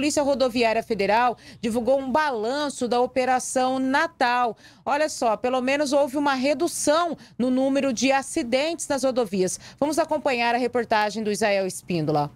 Polícia Rodoviária Federal divulgou um balanço da Operação Natal. Olha só, pelo menos houve uma redução no número de acidentes nas rodovias. Vamos acompanhar a reportagem do Israel Espíndola.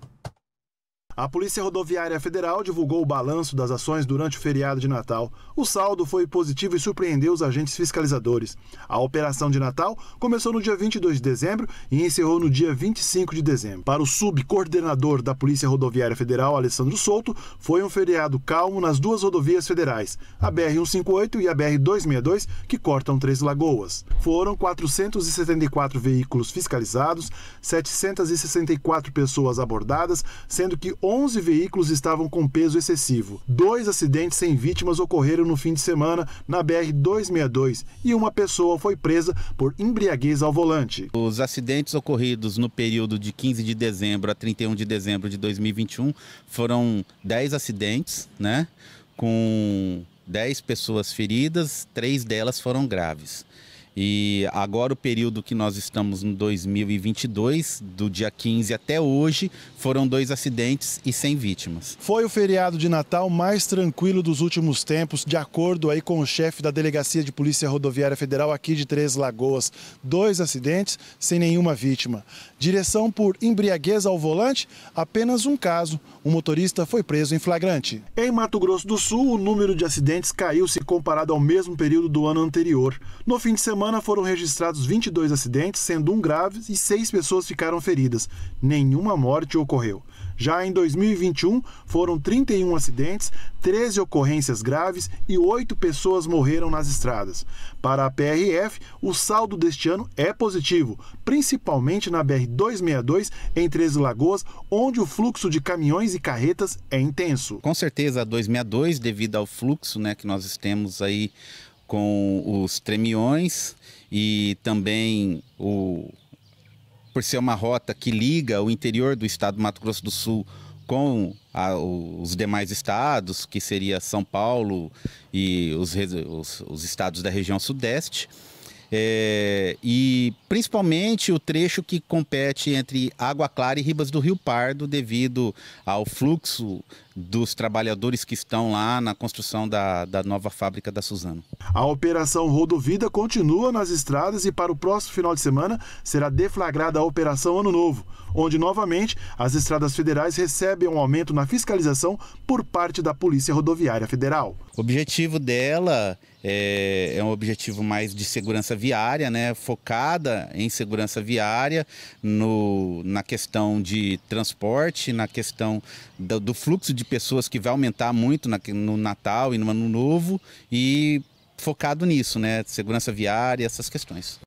A Polícia Rodoviária Federal divulgou o balanço das ações durante o feriado de Natal. O saldo foi positivo e surpreendeu os agentes fiscalizadores. A operação de Natal começou no dia 22 de dezembro e encerrou no dia 25 de dezembro. Para o subcoordenador da Polícia Rodoviária Federal, Alessandro Souto, foi um feriado calmo nas duas rodovias federais, a BR-158 e a BR-262, que cortam Três Lagoas. Foram 474 veículos fiscalizados, 764 pessoas abordadas, sendo que 11 veículos estavam com peso excessivo. Dois acidentes sem vítimas ocorreram no fim de semana na BR-262 e uma pessoa foi presa por embriaguez ao volante. Os acidentes ocorridos no período de 15 de dezembro a 31 de dezembro de 2021 foram 10 acidentes, né? Com 10 pessoas feridas, três delas foram graves. E agora o período que nós estamos em 2022, do dia 15 até hoje, foram dois acidentes e sem vítimas. Foi o feriado de Natal mais tranquilo dos últimos tempos, de acordo aí com o chefe da Delegacia de Polícia Rodoviária Federal aqui de Três Lagoas. Dois acidentes sem nenhuma vítima. Direção por embriaguez ao volante, apenas um caso. o motorista foi preso em flagrante. Em Mato Grosso do Sul, o número de acidentes caiu se comparado ao mesmo período do ano anterior. No fim de semana, semana foram registrados 22 acidentes, sendo um grave e seis pessoas ficaram feridas. Nenhuma morte ocorreu. Já em 2021, foram 31 acidentes, 13 ocorrências graves e 8 pessoas morreram nas estradas. Para a PRF, o saldo deste ano é positivo, principalmente na BR-262 em Três Lagoas, onde o fluxo de caminhões e carretas é intenso. Com certeza a 262, devido ao fluxo né, que nós temos aí com os tremiões e também o por ser uma rota que liga o interior do estado do Mato Grosso do Sul com a, os demais estados, que seria São Paulo e os, os, os estados da região sudeste. É, e principalmente o trecho que compete entre Água Clara e Ribas do Rio Pardo, devido ao fluxo dos trabalhadores que estão lá na construção da, da nova fábrica da Suzano. A operação Rodovida continua nas estradas e para o próximo final de semana será deflagrada a Operação Ano Novo, onde novamente as estradas federais recebem um aumento na fiscalização por parte da Polícia Rodoviária Federal. O objetivo dela é, é um objetivo mais de segurança segurança viária, né, focada em segurança viária, no, na questão de transporte, na questão do, do fluxo de pessoas que vai aumentar muito na, no Natal e no Ano Novo, e focado nisso, né, segurança viária, essas questões.